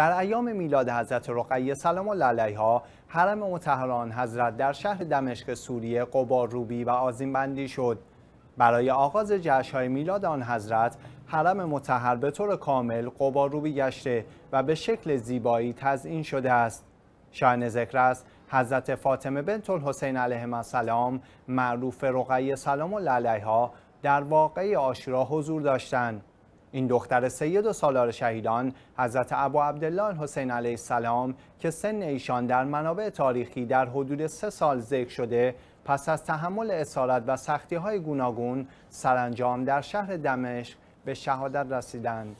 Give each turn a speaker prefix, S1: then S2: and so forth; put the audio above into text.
S1: در ایام میلاد حضرت رقیه سلام الله علیها حرم مطهران حضرت در شهر دمشق سوریه قبار روبی و آزیم بندی شد برای آغاز های میلاد آن حضرت حرم متحر به طور کامل قبار روبی گشته و به شکل زیبایی تزئین شده است شاهن ذکر است حضرت فاطمه بنت الحسین علیه السلام معروف رقیه سلام الله علیها در واقعی آشرا حضور داشتند این دختر سید و سالار شهیدان حضرت ابو عبدالله حسین علیه السلام که سن ایشان در منابع تاریخی در حدود سه سال ذکر شده پس از تحمل اسارت و سختی های گوناگون سرانجام در شهر دمشق به شهادت رسیدند.